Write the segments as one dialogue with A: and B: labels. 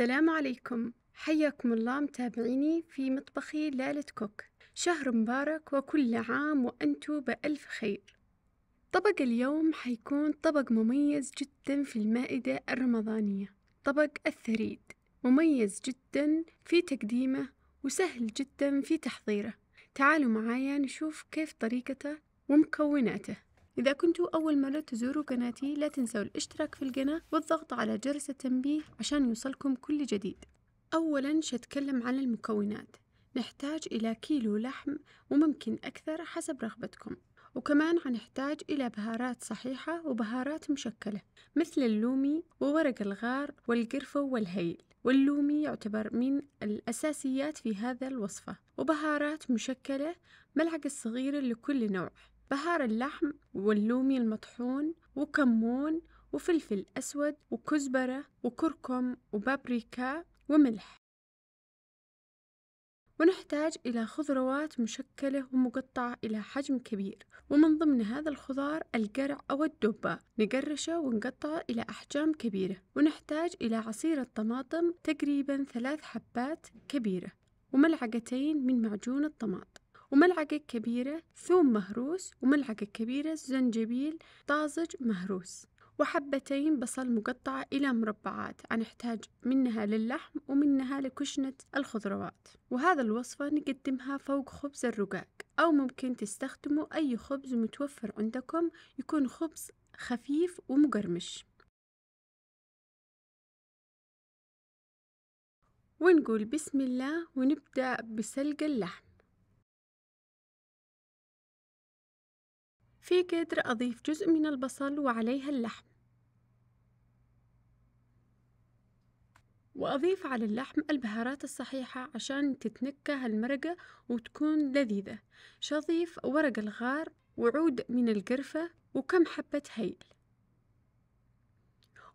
A: السلام عليكم حياكم الله متابعيني في مطبخي لالة كوك شهر مبارك وكل عام وأنتم بألف خير طبق اليوم حيكون طبق مميز جدا في المائدة الرمضانية طبق الثريد مميز جدا في تقديمه وسهل جدا في تحضيره تعالوا معايا نشوف كيف طريقته ومكوناته إذا كنتوا أول مرة تزوروا قناتي لا تنسوا الاشتراك في القناة والضغط على جرس التنبيه عشان يوصلكم كل جديد أولا شتكلم عن المكونات نحتاج إلى كيلو لحم وممكن أكثر حسب رغبتكم وكمان هنحتاج إلى بهارات صحيحة وبهارات مشكلة مثل اللومي وورق الغار والقرفة والهيل واللومي يعتبر من الأساسيات في هذا الوصفة وبهارات مشكلة ملعقة صغيرة لكل نوع بهار اللحم واللومي المطحون وكمون وفلفل أسود وكزبرة وكركم وبابريكا وملح ونحتاج إلى خضروات مشكلة ومقطعة إلى حجم كبير ومن ضمن هذا الخضار القرع أو الدبة نقرشه ونقطعه إلى أحجام كبيرة ونحتاج إلى عصير الطماطم تقريبا ثلاث حبات كبيرة وملعقتين من معجون الطماطم وملعقة كبيرة ثوم مهروس وملعقة كبيرة زنجبيل طازج مهروس وحبتين بصل مقطعة إلى مربعات هنحتاج منها للحم ومنها لكشنة الخضروات وهذا الوصفة نقدمها فوق خبز الرقاق أو ممكن تستخدموا أي خبز متوفر عندكم يكون خبز خفيف ومقرمش ونقول بسم الله ونبدأ بسلق اللحم في قدر أضيف جزء من البصل وعليها اللحم وأضيف على اللحم البهارات الصحيحة عشان تتنكه هالمرقة وتكون لذيذة شضيف ورق الغار وعود من القرفة وكم حبة هيل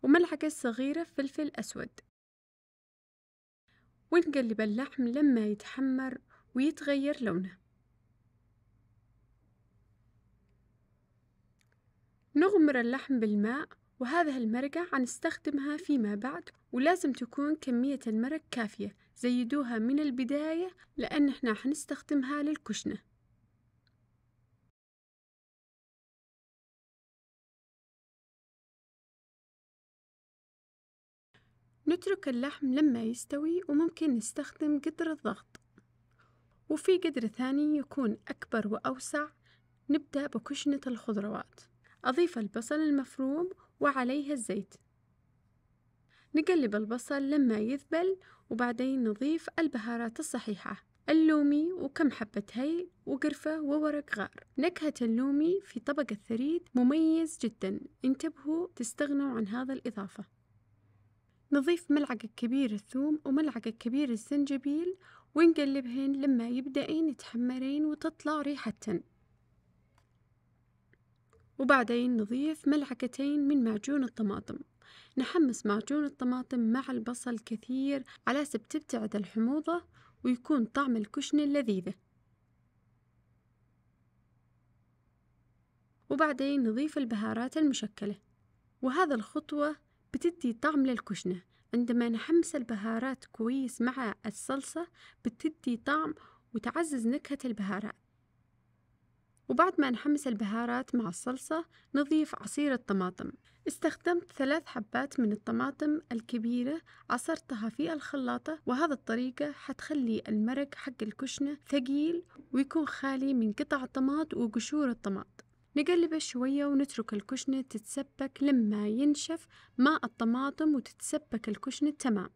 A: وملعقة صغيرة فلفل أسود ونقلب اللحم لما يتحمر ويتغير لونه نغمر اللحم بالماء وهذه المرقة هنستخدمها فيما بعد ولازم تكون كمية المرق كافية زيدوها من البداية لأن احنا حنستخدمها للكشنة نترك اللحم لما يستوي وممكن نستخدم قدر الضغط وفي قدر ثاني يكون أكبر وأوسع نبدأ بكشنة الخضروات أضيف البصل المفروم وعليه الزيت نقلب البصل لما يذبل وبعدين نضيف البهارات الصحيحة اللومي وكم حبة هيل وقرفة وورق غار نكهة اللومي في طبق الثريد مميز جدا انتبهوا تستغنوا عن هذا الإضافة نضيف ملعقة كبيرة ثوم وملعقة كبيرة الزنجبيل ونقلبهن لما يبدأين يتحمرين وتطلع ريحتهن وبعدين نضيف ملعقتين من معجون الطماطم نحمس معجون الطماطم مع البصل كثير على سب تبتعد الحموضة ويكون طعم الكشنة لذيذة وبعدين نضيف البهارات المشكلة وهذا الخطوة بتدي طعم للكشنة عندما نحمس البهارات كويس مع الصلصة بتدي طعم وتعزز نكهة البهارات وبعد ما نحمس البهارات مع الصلصة نضيف عصير الطماطم استخدمت ثلاث حبات من الطماطم الكبيرة عصرتها في الخلاطة وهذا الطريقة حتخلي المرق حق الكشنة ثقيل ويكون خالي من قطع الطماط وقشور الطماط نقلبه شوية ونترك الكشنة تتسبك لما ينشف ماء الطماطم وتتسبك الكشنة تمام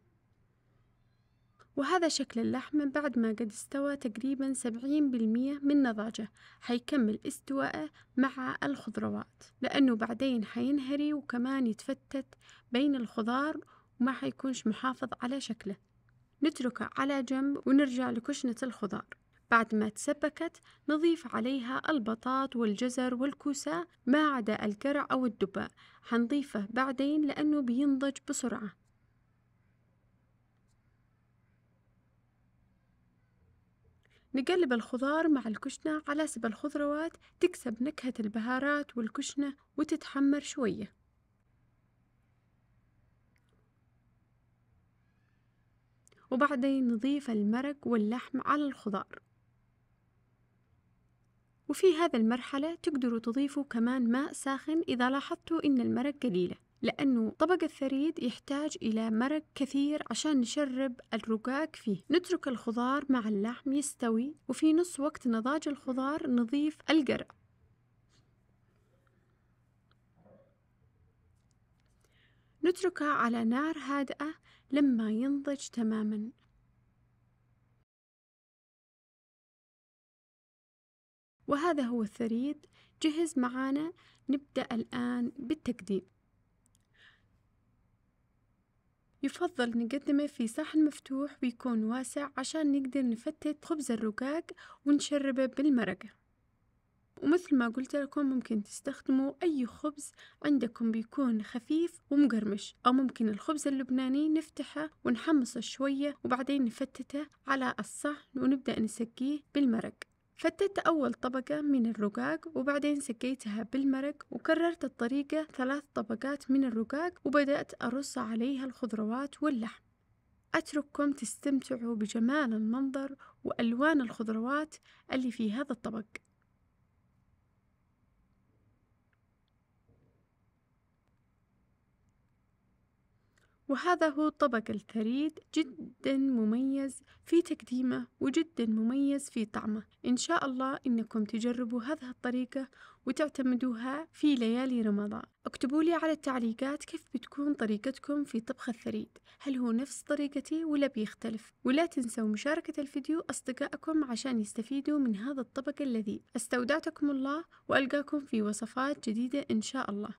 A: وهذا شكل اللحم بعد ما قد استوى تقريبا سبعين بالمية من نضاجه حيكمل استوائه مع الخضروات لأنه بعدين حينهري وكمان يتفتت بين الخضار وما حيكونش محافظ على شكله نتركه على جنب ونرجع لكشنة الخضار بعد ما تسبكت نضيف عليها البطاط والجزر والكوسة ما عدا الكرع أو الدباء حنضيفه بعدين لأنه بينضج بسرعة نقلب الخضار مع الكشنة على سب الخضروات تكسب نكهة البهارات والكشنة وتتحمر شوية وبعدين نضيف المرق واللحم على الخضار وفي هذا المرحلة تقدروا تضيفوا كمان ماء ساخن إذا لاحظتوا إن المرق قليله لأنه طبق الثريد يحتاج إلى مرق كثير عشان نشرب الرقاق فيه نترك الخضار مع اللحم يستوي وفي نص وقت نضاج الخضار نضيف القرع نتركها على نار هادئة لما ينضج تماما وهذا هو الثريد جهز معانا نبدأ الآن بالتقديم يفضل نقدمه في صحن مفتوح ويكون واسع عشان نقدر نفتت خبز الرقاق ونشربه بالمرقة ومثل ما قلت لكم ممكن تستخدموا أي خبز عندكم بيكون خفيف ومقرمش أو ممكن الخبز اللبناني نفتحه ونحمصه شوية وبعدين نفتته على الصحن ونبدأ نسقيه بالمرق فتت أول طبقة من الرقاق وبعدين سقيتها بالمرق وكررت الطريقة ثلاث طبقات من الرقاق وبدأت أرص عليها الخضروات واللحم أترككم تستمتعوا بجمال المنظر وألوان الخضروات اللي في هذا الطبق وهذا هو طبق الثريد جدا مميز في تقديمه وجدا مميز في طعمه إن شاء الله إنكم تجربوا هذه الطريقة وتعتمدوها في ليالي رمضان اكتبوا لي على التعليقات كيف بتكون طريقتكم في طبخ الثريد هل هو نفس طريقتي ولا بيختلف ولا تنسوا مشاركة الفيديو أصدقائكم عشان يستفيدوا من هذا الطبق اللذيذ استودعتكم الله وألقاكم في وصفات جديدة إن شاء الله